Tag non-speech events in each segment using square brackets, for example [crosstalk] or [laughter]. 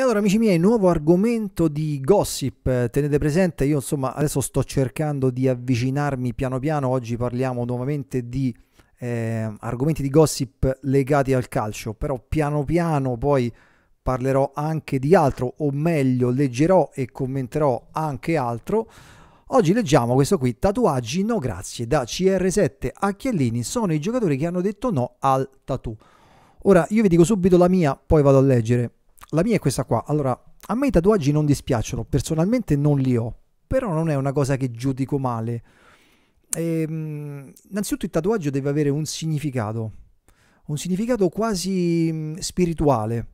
E allora amici miei, nuovo argomento di gossip, tenete presente, io insomma adesso sto cercando di avvicinarmi piano piano, oggi parliamo nuovamente di eh, argomenti di gossip legati al calcio, però piano piano poi parlerò anche di altro, o meglio leggerò e commenterò anche altro. Oggi leggiamo questo qui, tatuaggi no grazie, da CR7 a Chiellini sono i giocatori che hanno detto no al tattoo. Ora io vi dico subito la mia, poi vado a leggere. La mia è questa qua. Allora, a me i tatuaggi non dispiacciono, personalmente non li ho, però non è una cosa che giudico male. E, ehm, innanzitutto il tatuaggio deve avere un significato, un significato quasi mm, spirituale.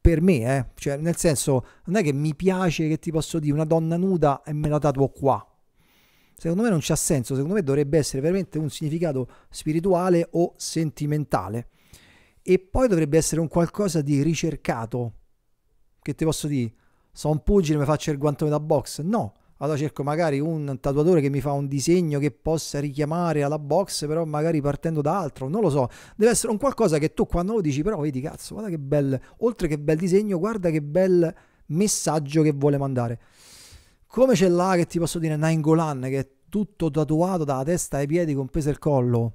Per me, eh? cioè, nel senso, non è che mi piace che ti posso dire una donna nuda e me la tatuo qua. Secondo me non c'ha senso, secondo me dovrebbe essere veramente un significato spirituale o sentimentale e poi dovrebbe essere un qualcosa di ricercato. Che ti posso dire? Sono un pugile, mi faccio il guantone da box? No. Allora cerco magari un tatuatore che mi fa un disegno che possa richiamare alla box, però magari partendo da altro, non lo so. Deve essere un qualcosa che tu quando lo dici, però vedi cazzo, guarda che bel, oltre che bel disegno, guarda che bel messaggio che vuole mandare. Come c'è là che ti posso dire Golan che è tutto tatuato dalla testa ai piedi, compreso il collo?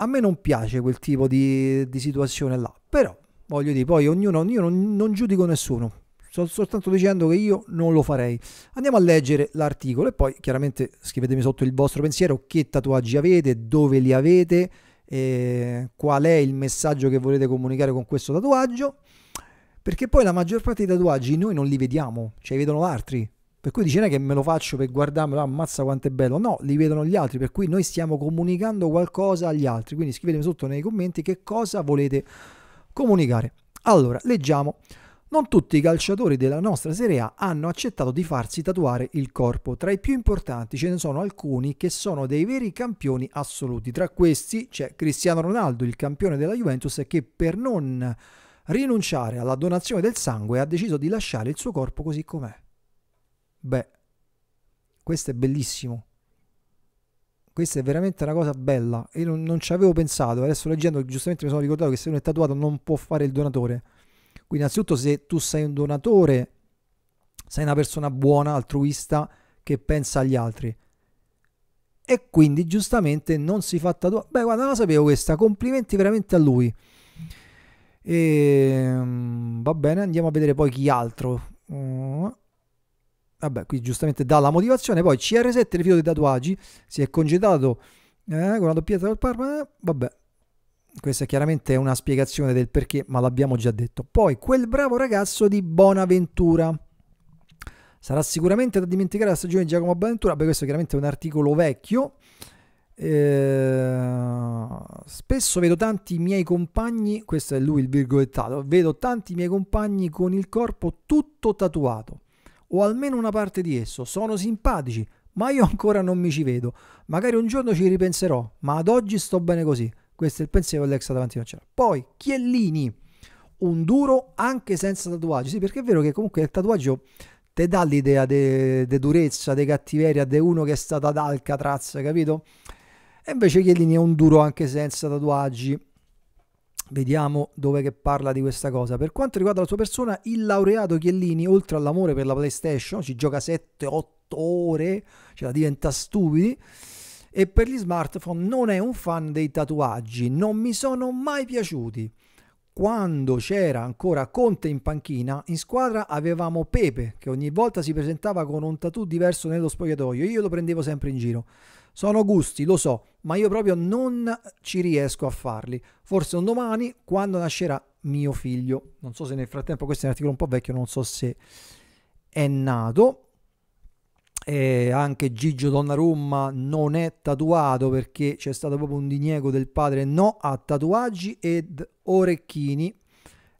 a me non piace quel tipo di, di situazione là, però voglio dire, poi ognuno, io non, non giudico nessuno, sto soltanto dicendo che io non lo farei. Andiamo a leggere l'articolo e poi chiaramente scrivetemi sotto il vostro pensiero che tatuaggi avete, dove li avete, eh, qual è il messaggio che volete comunicare con questo tatuaggio, perché poi la maggior parte dei tatuaggi noi non li vediamo, ce cioè vedono altri, per cui dice non è che me lo faccio per guardarmelo, ammazza quanto è bello. No, li vedono gli altri, per cui noi stiamo comunicando qualcosa agli altri. Quindi scrivetemi sotto nei commenti che cosa volete comunicare. Allora, leggiamo. Non tutti i calciatori della nostra Serie A hanno accettato di farsi tatuare il corpo. Tra i più importanti ce ne sono alcuni che sono dei veri campioni assoluti. Tra questi c'è Cristiano Ronaldo, il campione della Juventus, che per non rinunciare alla donazione del sangue ha deciso di lasciare il suo corpo così com'è. Beh, questo è bellissimo. Questa è veramente una cosa bella. Io non, non ci avevo pensato. Adesso leggendo, giustamente mi sono ricordato che se uno è tatuato non può fare il donatore. Quindi, innanzitutto, se tu sei un donatore, sei una persona buona, altruista, che pensa agli altri. E quindi, giustamente, non si fa tatuare. Beh, guarda, non la sapevo questa. Complimenti veramente a lui. E, ehm, va bene, andiamo a vedere poi chi altro. Uh, vabbè, qui giustamente dà la motivazione. Poi CR7, rifiuto dei tatuaggi, si è congedato eh, con la doppietta del Parma. Eh, vabbè, questa chiaramente è una spiegazione del perché, ma l'abbiamo già detto. Poi quel bravo ragazzo di Bonaventura. Sarà sicuramente da dimenticare la stagione di Giacomo Bonaventura. Beh, questo è chiaramente un articolo vecchio. Eh, spesso vedo tanti miei compagni, questo è lui il virgolettato, vedo tanti miei compagni con il corpo tutto tatuato o almeno una parte di esso, sono simpatici, ma io ancora non mi ci vedo. Magari un giorno ci ripenserò, ma ad oggi sto bene così. Questo è il pensiero dell'ex davanti a Cera. Poi, Chiellini, un duro anche senza tatuaggi. Sì, perché è vero che comunque il tatuaggio te dà l'idea di durezza, di cattiveria, di uno che è stato ad Alcatraz, capito? E invece Chiellini è un duro anche senza tatuaggi. Vediamo dove che parla di questa cosa. Per quanto riguarda la sua persona, il laureato Chiellini, oltre all'amore per la PlayStation, ci gioca 7-8 ore, ce la diventa stupidi. E per gli smartphone non è un fan dei tatuaggi, non mi sono mai piaciuti. Quando c'era ancora Conte in panchina, in squadra avevamo Pepe che ogni volta si presentava con un tatu diverso nello spogliatoio. Io lo prendevo sempre in giro. Sono gusti, lo so, ma io proprio non ci riesco a farli. Forse un domani, quando nascerà mio figlio. Non so se nel frattempo, questo è un articolo un po' vecchio, non so se è nato. E anche Gigio Donnarumma non è tatuato perché c'è stato proprio un diniego del padre no a tatuaggi ed orecchini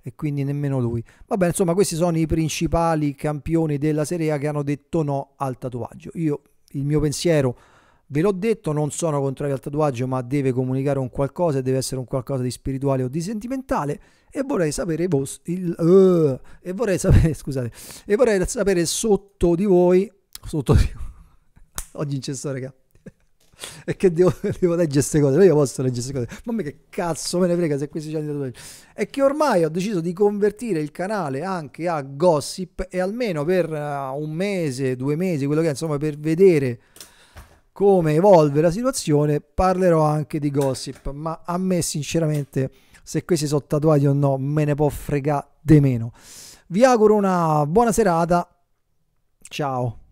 e quindi nemmeno lui. Vabbè, insomma, questi sono i principali campioni della Serie A che hanno detto no al tatuaggio. Io il mio pensiero Ve l'ho detto, non sono contrario al tatuaggio, ma deve comunicare un qualcosa, deve essere un qualcosa di spirituale o di sentimentale. E vorrei sapere, vos, il, uh, e vorrei sapere, [laughs] scusate, e vorrei sapere sotto di voi, sotto di voi, [laughs] oggi in cesso, raga. E che devo, [laughs] devo, leggere queste cose? Io posso leggere queste cose, ma me che cazzo me ne frega se questi c'hanno i tatuaggi. È che ormai ho deciso di convertire il canale anche a gossip e almeno per eh, un mese, due mesi, quello che è, insomma, per vedere come evolve la situazione, parlerò anche di gossip, ma a me sinceramente se questi sono tatuati o no me ne può fregare di meno. Vi auguro una buona serata, ciao.